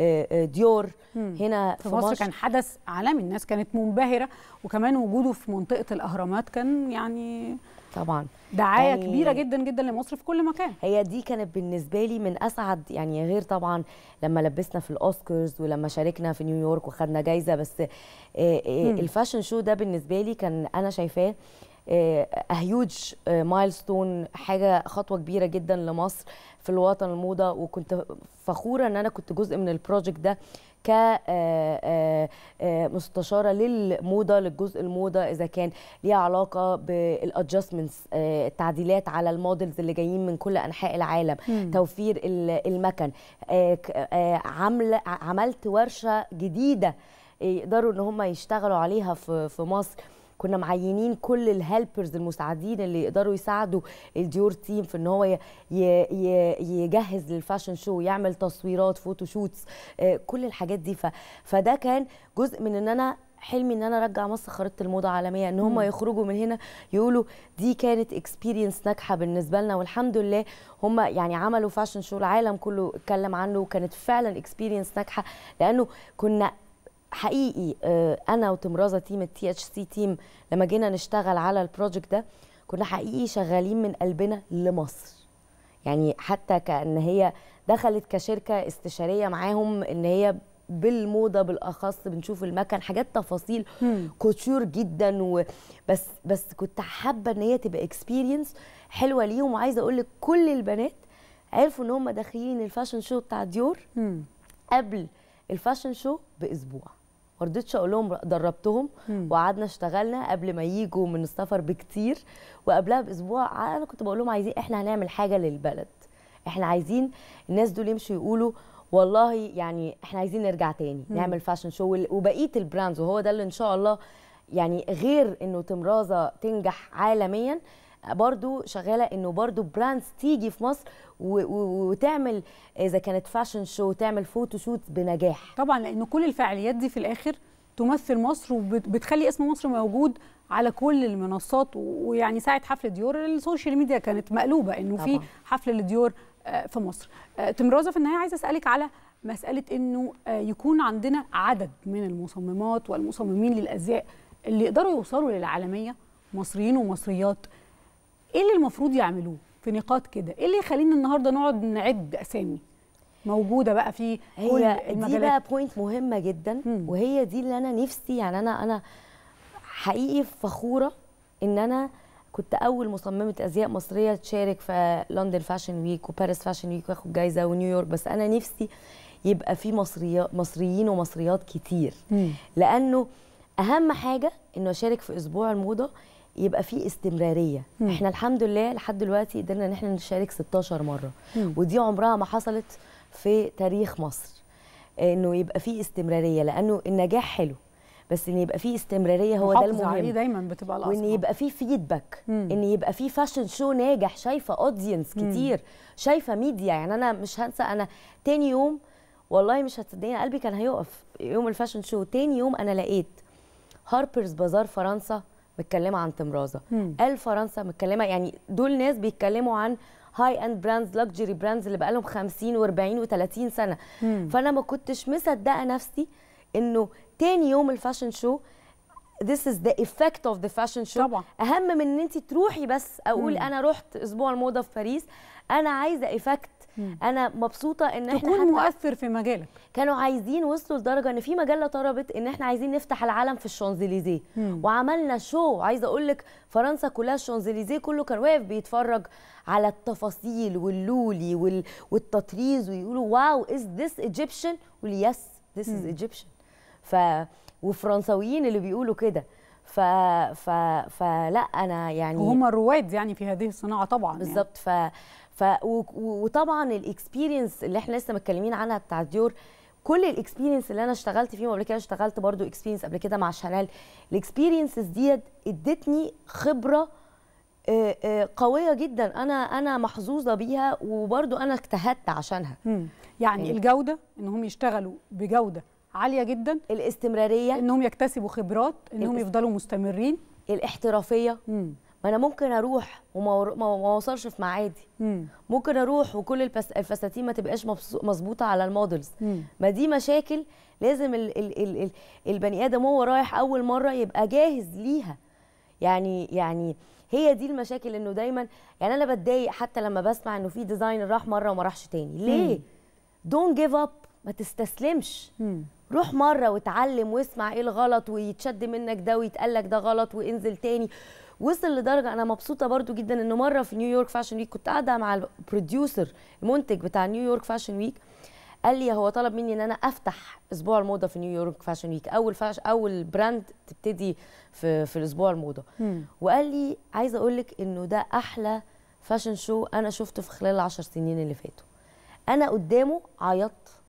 آه، آه، ديور هنا في, في مصر, مصر كان حدث عالمي الناس كانت منبهره وكمان وجوده في منطقه الاهرامات كان يعني طبعا دعايه يعني كبيره جدا جدا لمصر في كل مكان هي دي كانت بالنسبه لي من اسعد يعني غير طبعا لما لبسنا في الاوسكارز ولما شاركنا في نيويورك وخدنا جايزه بس آه، الفاشن شو ده بالنسبه لي كان انا شايفاه هيوج آه، مايلستون آه، حاجه خطوه كبيره جدا لمصر في الوطن الموضه وكنت فخوره ان انا كنت جزء من البروجكت ده كمستشاره آه، للموضه للجزء الموضه اذا كان ليها علاقه بالادجستمنتس التعديلات على المودلز اللي جايين من كل انحاء العالم مم. توفير المكن عمل عملت ورشه جديده يقدروا ان هم يشتغلوا عليها في مصر كنا معينين كل الهيلبرز المساعدين اللي يقدروا يساعدوا الديور تيم في ان هو يجهز للفاشن شو يعمل تصويرات فوتو شوتس آه، كل الحاجات دي فده كان جزء من ان انا حلمي ان انا ارجع مصر خريطه الموضه عالميه ان هم يخرجوا من هنا يقولوا دي كانت اكسبيرينس ناجحه بالنسبه لنا والحمد لله هم يعني عملوا فاشن شو العالم كله اتكلم عنه وكانت فعلا اكسبيرينس ناجحه لانه كنا حقيقي آه، انا وتمرازه تيم التي اتش سي تيم لما جينا نشتغل على البروجكت ده كنا حقيقي شغالين من قلبنا لمصر يعني حتى كان هي دخلت كشركه استشاريه معاهم ان هي بالموضه بالاخص بنشوف المكن حاجات تفاصيل كوتشور جدا بس بس كنت حابه ان هي تبقى اكسبيرينس حلوه ليهم وعايزه اقول لك كل البنات عرفوا ان هم داخلين الفاشن شو بتاع ديور قبل الفاشن شو باسبوع ما رضيتش اقول لهم دربتهم وقعدنا اشتغلنا قبل ما يجوا من السفر بكتير وقبلها باسبوع انا كنت بقول لهم عايزين احنا هنعمل حاجه للبلد احنا عايزين الناس دول يمشوا يقولوا والله يعني احنا عايزين نرجع تاني مم. نعمل فاشن شو وبقيه البراندز وهو ده اللي ان شاء الله يعني غير انه تمرازه تنجح عالميا برضو شغاله انه برضو براندز تيجي في مصر وتعمل آه، اذا كانت فاشن شو تعمل فوتو شوت بنجاح طبعا لان كل الفعاليات دي في الاخر تمثل مصر وبتخلي اسم مصر موجود على كل المنصات ويعني ساعه حفل ديور السوشيال ميديا كانت مقلوبه انه في حفل لديور آه، في مصر آه، تمرازه في النهايه عايزه اسالك على مساله انه يكون عندنا عدد من المصممات والمصممين للازياء اللي يقدروا يوصلوا للعالميه مصريين ومصريات ايه اللي المفروض يعملوه في نقاط كده ايه اللي يخلينا النهارده نقعد نعد اسامي موجوده بقى في هي دي بقى بوينت مهمه جدا مم. وهي دي اللي انا نفسي يعني انا انا حقيقي فخوره ان انا كنت اول مصممه ازياء مصريه تشارك في لندن فاشن ويك وباريس فاشن ويك واخد جايزه ونيويورك بس انا نفسي يبقى في مصريات مصريين ومصريات كتير مم. لانه اهم حاجه انه اشارك في اسبوع الموضه يبقى في استمراريه مم. احنا الحمد لله لحد دلوقتي قدرنا ان احنا نشارك 16 مره مم. ودي عمرها ما حصلت في تاريخ مصر انه يبقى في استمراريه لانه النجاح حلو بس ان يبقى في استمراريه هو ده المهم عليه دايما بتبقى الأصبع. وان يبقى في فيدباك مم. ان يبقى في فاشن شو ناجح شايفه اودينس كتير شايفه ميديا يعني انا مش هنسى انا تاني يوم والله مش هتصدقيني قلبي كان هيقف يوم الفاشن شو تاني يوم انا لقيت هاربرز بازار فرنسا متكلمه عن تمرازه قال فرنسا متكلمه يعني دول ناس بيتكلموا عن هاي اند براندز لكجري براندز اللي بقالهم 50 و40 و30 سنه مم. فانا ما كنتش مصدقه نفسي انه تاني يوم الفاشن شو this is the effect of the fashion show طبعا. اهم من ان انت تروحي بس اقول مم. انا رحت اسبوع الموضه في باريس انا عايزه effect مم. انا مبسوطه ان احنا تكون مؤثر في مجالك كانوا عايزين وصلوا لدرجه ان في مجله طلبت ان احنا عايزين نفتح العالم في الشانزليزيه وعملنا شو عايزه اقول لك فرنسا كلها الشانزليزيه كله كان واقف بيتفرج على التفاصيل واللولي وال... والتطريز ويقولوا واو از ذس ايجيبشن يس ذس از ايجيبشن ف وفرنساويين اللي بيقولوا كده ف... ف... فلا انا يعني وهم رواد يعني في هذه الصناعه طبعا بالظبط يعني. ف... ف... و... وطبعا الاكسبيرينس اللي احنا لسه متكلمين عنها بتاع ديور كل الاكسبيرينس اللي انا اشتغلت فيهم قبل كده اشتغلت برضو اكسبيرينس قبل كده مع شانيل الاكسبيرينسز ديت ادتني خبره آه، آه، قويه جدا انا انا محظوظه بيها وبرضو انا اجتهدت عشانها يعني, يعني الجوده ان هم يشتغلوا بجوده عاليه جدا الاستمراريه انهم يكتسبوا خبرات انهم الاست... يفضلوا مستمرين الاحترافيه مم. ما انا ممكن اروح وما ما اوصلش في معادي ممكن اروح وكل الفساتين ما تبقاش مظبوطه على المودلز ما دي مشاكل لازم ال... ال... ال... ال... البني ادم وهو رايح اول مره يبقى جاهز ليها يعني يعني هي دي المشاكل انه دايما يعني انا بتضايق حتى لما بسمع انه في ديزاينر راح مره وما راحش تاني ليه دونت جيف اب ما تستسلمش مم. روح مره واتعلم واسمع ايه الغلط ويتشد منك ده ويتقال لك ده غلط وانزل تاني وصل لدرجه انا مبسوطه برضو جدا ان مره في نيويورك فاشن ويك كنت قاعده مع البروديوسر المنتج بتاع نيويورك فاشن ويك قال لي هو طلب مني ان انا افتح اسبوع الموضه في نيويورك فاشن ويك اول فاش اول براند تبتدي في في الاسبوع الموضه مم. وقال لي عايزه اقول لك انه ده احلى فاشن شو انا شفته في خلال العشر سنين اللي فاتوا انا قدامه عيطت